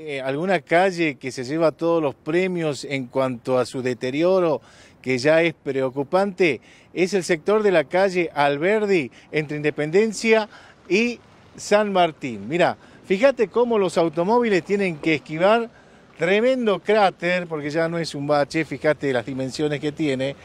Eh, ¿Alguna calle que se lleva todos los premios en cuanto a su deterioro, que ya es preocupante? Es el sector de la calle Alberdi, entre Independencia y San Martín. Mira, fíjate cómo los automóviles tienen que esquivar tremendo cráter, porque ya no es un bache, fíjate las dimensiones que tiene,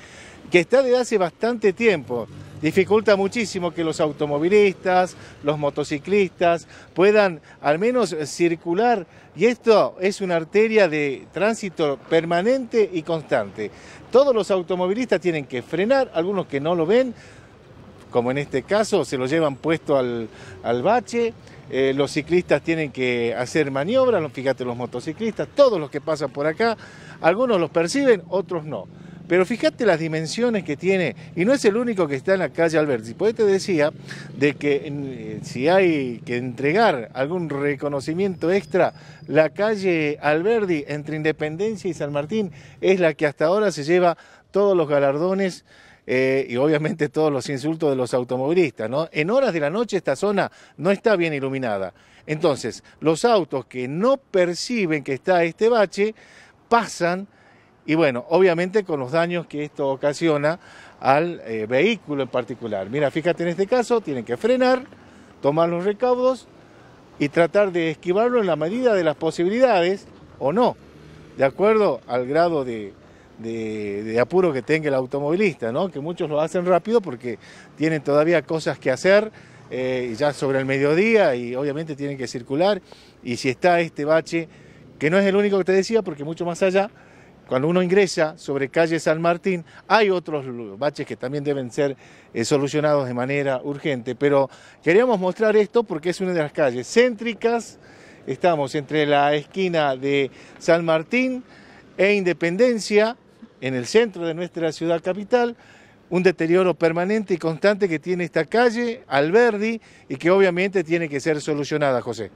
que está desde hace bastante tiempo dificulta muchísimo que los automovilistas, los motociclistas puedan al menos circular y esto es una arteria de tránsito permanente y constante. Todos los automovilistas tienen que frenar, algunos que no lo ven, como en este caso, se lo llevan puesto al, bache. Eh, los ciclistas tienen que hacer maniobras, fíjate los motociclistas, todos los que pasan por acá, algunos los perciben, otros no. Pero fíjate las dimensiones que tiene, y no es el único que está en la calle Alberti. Pues te decía de que eh, si hay que entregar algún reconocimiento extra, la calle Alberdi entre Independencia y San Martín es la que hasta ahora se lleva todos los galardones. Eh, y obviamente todos los insultos de los automovilistas, En horas de la noche esta zona no está bien iluminada. Entonces, los autos que no perciben que está este bache pasan y bueno, obviamente con los daños que esto ocasiona al eh, vehículo en particular. Mira, fíjate en este caso, tienen que frenar, tomar los recaudos y tratar de esquivarlo en la medida de las posibilidades o no, de acuerdo al grado de, apuro que tenga el automovilista, ¿no? que muchos lo hacen rápido porque tienen todavía cosas que hacer eh, ya sobre el mediodía y obviamente tienen que circular y si está este bache, que no es el único que te decía porque mucho más allá, cuando uno ingresa sobre calle San Martín, hay otros baches que también deben ser eh, solucionados de manera urgente, pero queríamos mostrar esto porque es una de las calles céntricas. Estamos entre la esquina de San Martín e Independencia, en el centro de nuestra ciudad capital, un deterioro permanente y constante que tiene esta calle, Alberdi, y que obviamente tiene que ser solucionada, José.